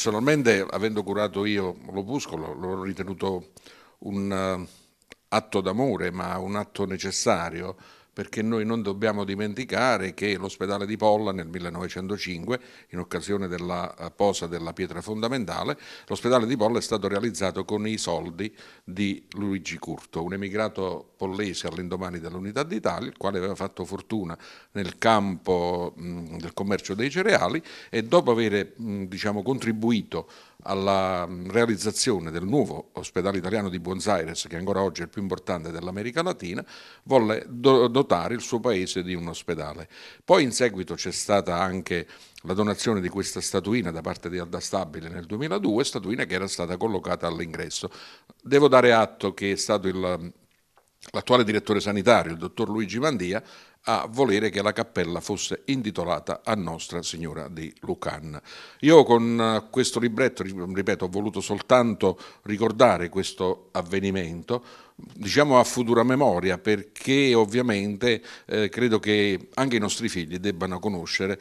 Personalmente, avendo curato io l'opuscolo, l'ho ritenuto un eh, atto d'amore, ma un atto necessario perché noi non dobbiamo dimenticare che l'ospedale di Polla nel 1905, in occasione della eh, posa della pietra fondamentale, l'ospedale di Polla è stato realizzato con i soldi di Luigi Curto, un emigrato pollese all'indomani dell'Unità d'Italia, il quale aveva fatto fortuna nel campo del commercio dei cereali e dopo aver diciamo, contribuito alla realizzazione del nuovo ospedale italiano di Buenos Aires, che ancora oggi è il più importante dell'America Latina, volle dotare dotare il suo paese di un ospedale. Poi in seguito c'è stata anche la donazione di questa statuina da parte di Alda Stabile nel 2002, statuina che era stata collocata all'ingresso. Devo dare atto che è stato il, l'attuale direttore sanitario, il dottor Luigi Mandia, a volere che la cappella fosse intitolata a Nostra Signora di Lucan. Io con eh, questo libretto, ripeto, ho voluto soltanto ricordare questo avvenimento, diciamo a futura memoria perché ovviamente eh, credo che anche i nostri figli debbano conoscere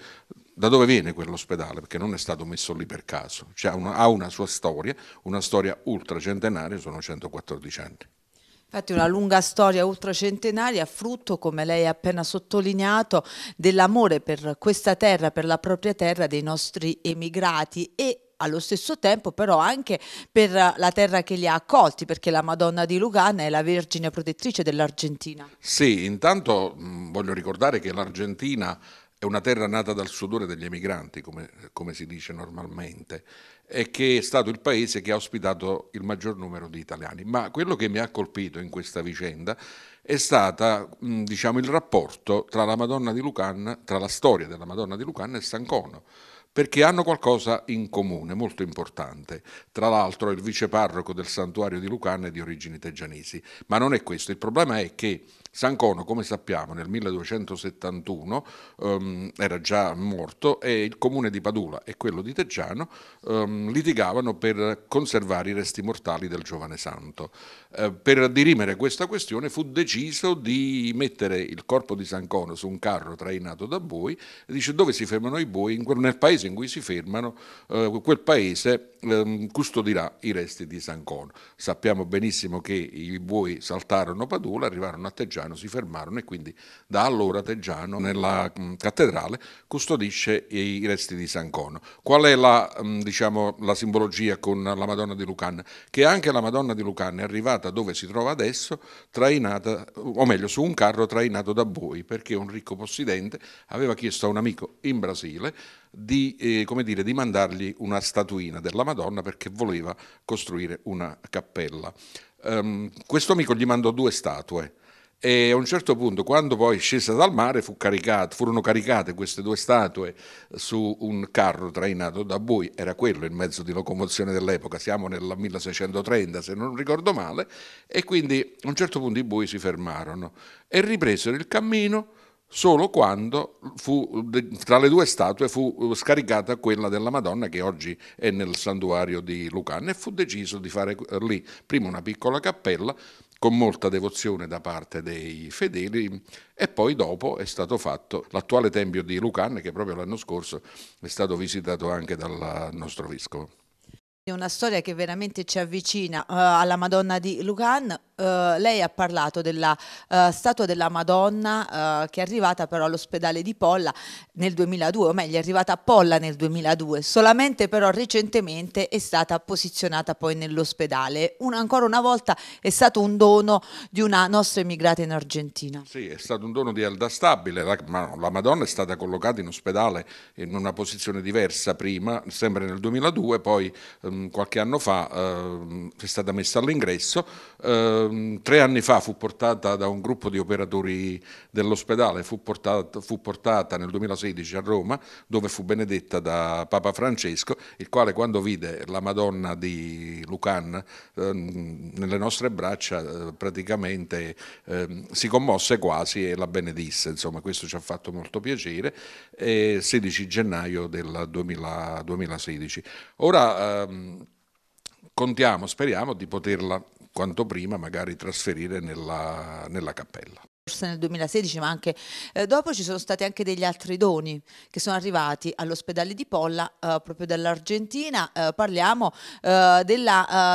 da dove viene quell'ospedale, perché non è stato messo lì per caso, cioè, una, ha una sua storia, una storia ultracentenaria, sono 114 anni. Infatti una lunga storia ultracentenaria, frutto, come lei ha appena sottolineato, dell'amore per questa terra, per la propria terra dei nostri emigrati e allo stesso tempo però anche per eh, la terra che li ha accolti, perché la Madonna di Lugana è la Vergine protettrice dell'Argentina. Sì, intanto voglio ricordare che l'Argentina è una terra nata dal sudore degli emigranti, come, come, si dice normalmente, e che è stato il paese che ha ospitato il maggior numero di italiani. Ma quello che mi ha colpito in questa vicenda è stato diciamo, il rapporto tra la Madonna di Lucan, tra la storia della Madonna di Lucan e San Cono perché hanno qualcosa in comune molto importante. Tra l'altro il viceparroco del santuario di Lucane è di origini teggianesi, ma non è questo. Il problema è che San Cono, come sappiamo, nel 1271 um, ehm, era già morto e il comune di Padula e quello di Teggiano um, litigavano per conservare i resti mortali del giovane santo. Uh, per dirimere questa questione fu deciso di mettere il corpo di San Cono su un carro trainato da buoi e dice dove si fermano i buoi? Nel paese in cui si fermano, eh, quel paese eh, custodirà i resti di San Cono. Sappiamo benissimo che i buoi saltarono Padula, arrivarono a Teggiano, si fermarono e quindi da allora Teggiano nella mh, mm, cattedrale custodisce i resti di San Cono. Qual è la, mh, mm, diciamo, la simbologia con la Madonna di Lucan? Che anche la Madonna di Lucan è arrivata dove si trova adesso, trainata, o meglio su un carro trainato da buoi, perché un ricco possidente aveva chiesto a un amico in Brasile di, eh, come dire, di mandargli una statuina della Madonna perché voleva costruire una cappella. Um, questo amico gli mandò due statue e a un certo punto, quando poi scese dal mare, fu caricato, furono caricate queste due statue su un carro trainato da bui, era quello il mezzo di locomozione dell'epoca, siamo nel 1630 se non ricordo male, e quindi a un certo punto i bui si fermarono e ripresero il cammino solo quando fu, tra le due statue fu scaricata quella della Madonna che oggi è nel santuario di Lucan e fu deciso di fare lì prima una piccola cappella con molta devozione da parte dei fedeli e poi dopo è stato fatto l'attuale Tempio di Lucan che proprio l'anno scorso è stato visitato anche dal nostro vescovo. È una storia che veramente ci avvicina eh, alla Madonna di Lucan, eh, lei ha parlato della uh, statua della Madonna uh, che è arrivata però all'ospedale di Polla nel 2002, o meglio è arrivata a Polla nel 2002, solamente però recentemente è stata posizionata poi nell'ospedale. Un, ancora una volta è stato un dono di una nostra emigrata in Argentina. Sì, è stato un dono di Alda Stabile, la, ma la Madonna è stata collocata in ospedale in una posizione diversa prima, sempre nel 2002, poi um, qualche anno fa um, è stata messa all'ingresso ehm, Ehm, tre anni fa fu portata da un gruppo di operatori dell'ospedale, fu, fu portata, nel 2016 a Roma dove fu benedetta da Papa Francesco, il quale quando vide la Madonna di Lucan eh, nelle nostre braccia eh, praticamente ehm, si commosse quasi e la benedisse, insomma questo ci ha fatto molto piacere, e 16 gennaio del 2000, 2016. Ora ehm, contiamo, speriamo di poterla quanto prima magari trasferire nella, nella cappella forse nel 2016 ma anche eh, dopo ci sono stati anche degli altri doni che sono arrivati all'ospedale di Polla eh, proprio dall'Argentina eh, parliamo eh, eh,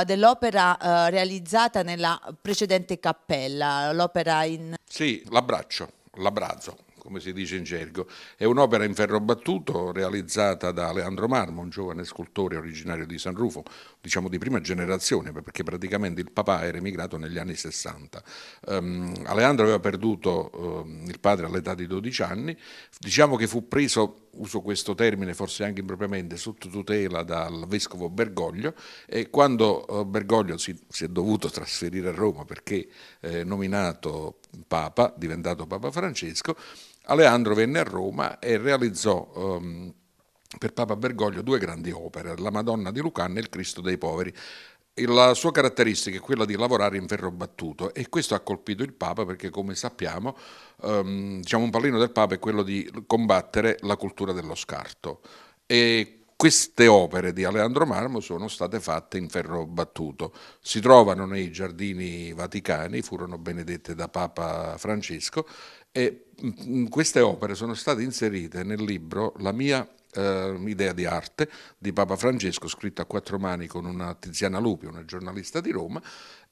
dell'opera dell eh, realizzata nella precedente cappella l'opera in... Sì, l'abbraccio, l'abbraccio come si dice in gergo, è un'opera in ferro battuto realizzata da Leandro Marmo, un giovane scultore originario di San Rufo, diciamo di prima generazione, perché praticamente il papà era emigrato negli anni 60. Um, ehm, Aleandro aveva perduto um, il padre all'età di 12 anni, diciamo che fu preso, uso questo termine forse anche impropriamente, sotto tutela dal vescovo Bergoglio e quando uh, Bergoglio si, si, è dovuto trasferire a Roma perché eh, nominato Papa, diventato Papa Francesco, Aleandro venne a Roma e realizzò... Um, per Papa Bergoglio due grandi opere, la Madonna di Lucana e il Cristo dei poveri. La sua caratteristica è quella di lavorare in ferro battuto e questo ha colpito il Papa perché come sappiamo ehm, diciamo un pallino del Papa è quello di combattere la cultura dello scarto e queste opere di Aleandro Marmo sono state fatte in ferro battuto, si trovano nei giardini vaticani, furono benedette da Papa Francesco e mm, mm, queste opere sono state inserite nel libro La mia eh, Idea di arte di Papa Francesco, scritta a quattro mani con una Tiziana Lupi, una giornalista di Roma.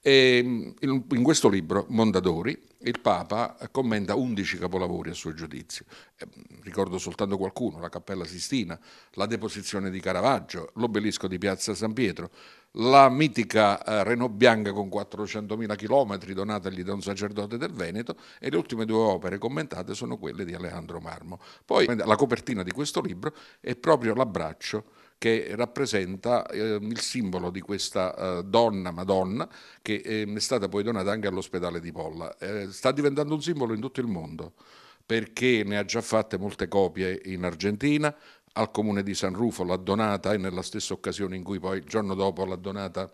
E in questo libro, Mondadori, il Papa commenta 11 capolavori a suo giudizio. Eh, ricordo soltanto qualcuno, la Cappella Sistina, la deposizione di Caravaggio, l'obelisco di Piazza San Pietro, la mitica eh, Renault Bianca con 400.000 km donatagli da un sacerdote del Veneto e le ultime due opere commentate sono quelle di Alejandro Marmo. Poi la copertina di questo libro è proprio l'abbraccio che rappresenta eh, il simbolo di questa eh, donna Madonna che ehm, è stata poi donata anche all'ospedale di Polla. Eh, sta diventando un simbolo in tutto il mondo perché ne ha già fatte molte copie in Argentina, al comune di San Rufo, l'ha donata e nella stessa occasione in cui poi il giorno dopo l'ha donata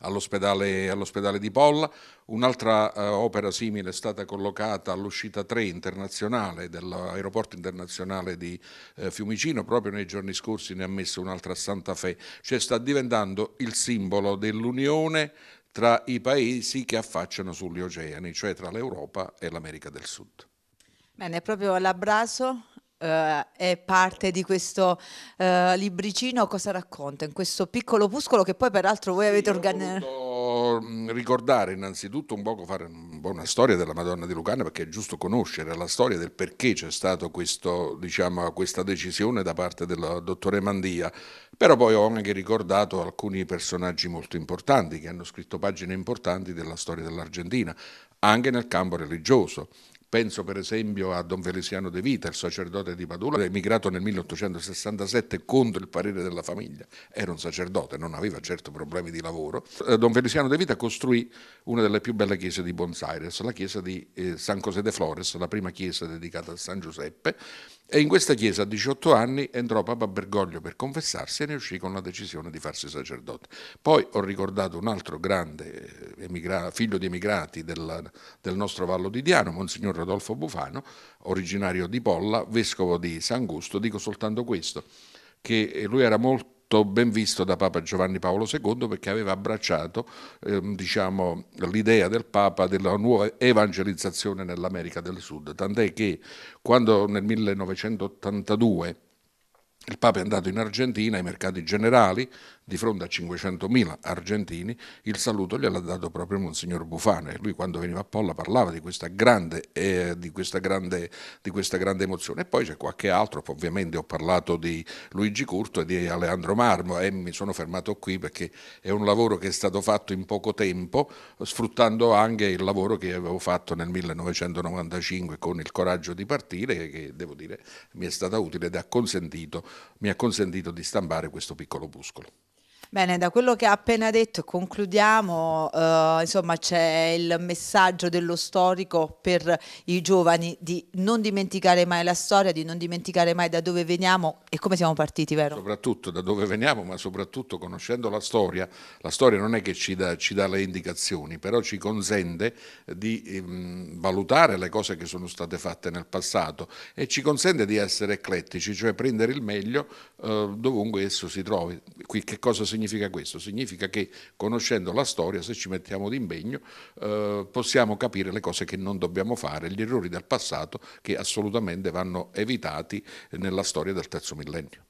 all'ospedale, all di Polla. Un'altra eh, opera simile è stata collocata all'uscita 3 internazionale dell'aeroporto internazionale di eh, Fiumicino, proprio nei giorni scorsi ne ha messo un'altra a Santa Fe, cioè sta diventando il simbolo dell'unione tra i paesi che affacciano sugli oceani, cioè tra l'Europa e l'America del Sud. Bene, proprio l'abbraccio Uh, è parte di questo uh, libricino, cosa racconta in questo piccolo opuscolo che poi peraltro voi avete organizzato? Ricordare innanzitutto un poco, fare un po' una storia della Madonna di Lucana perché è giusto conoscere la storia del perché c'è stata diciamo, questa decisione da parte del dottore Mandia, però poi ho anche ricordato alcuni personaggi molto importanti che hanno scritto pagine importanti della storia dell'Argentina, anche nel campo religioso Penso per esempio a Don Feliciano De Vita, il sacerdote di Padula, emigrato nel 1867 contro il parere della famiglia. Era un sacerdote, non aveva certo problemi di lavoro. Eh, Don Feliciano De Vita costruì una delle più belle chiese di Buenos Aires, la chiesa di eh, San José de Flores, la prima chiesa dedicata a San Giuseppe, e in questa chiesa a 18 anni entrò Papa Bergoglio per confessarsi e ne uscì con la decisione di farsi sacerdote. Poi ho ricordato un altro grande eh, emigra- figlio di emigrati del, del, nostro Vallo di Diano, Monsignor Rodolfo Bufano, originario di Polla, vescovo di San Gusto. Dico soltanto questo, che lui era molto molto ben visto da Papa Giovanni Paolo II perché aveva abbracciato ehm, diciamo, l'idea del Papa della nuova evangelizzazione nell'America del Sud, tant'è che quando nel 1982 il Papa è andato in Argentina ai mercati generali di fronte a 500.000 argentini il saluto gliel'ha dato proprio Monsignor Bufano e lui quando veniva a Polla parlava di questa grande, eh, di questa grande, di questa grande emozione. E poi c'è qualche altro, ovviamente ho parlato di Luigi Curto e di Alejandro Marmo e mi sono fermato qui perché è un lavoro che è stato fatto in poco tempo, sfruttando anche il lavoro che avevo fatto nel 1995 con il coraggio di partire, che devo dire mi è stata utile ed ha consentito, mi ha consentito di stampare questo piccolo puscolo. Bene, da quello che ha appena detto concludiamo, eh, insomma c'è il messaggio dello storico per i giovani di non dimenticare mai la storia, di non dimenticare mai da dove veniamo e come siamo partiti, vero? Soprattutto da dove veniamo, ma soprattutto conoscendo la storia, la storia non è che ci dà, ci dà le indicazioni, però ci consente di ehm, valutare le cose che sono state fatte nel passato e ci consente di essere eclettici, cioè prendere il meglio eh, dovunque esso si trovi. Qui che cosa significa? significa questo? Significa che conoscendo la storia, se ci mettiamo d'impegno, eh, possiamo capire le cose che non dobbiamo fare, gli errori del passato che assolutamente vanno evitati nella storia del terzo millennio.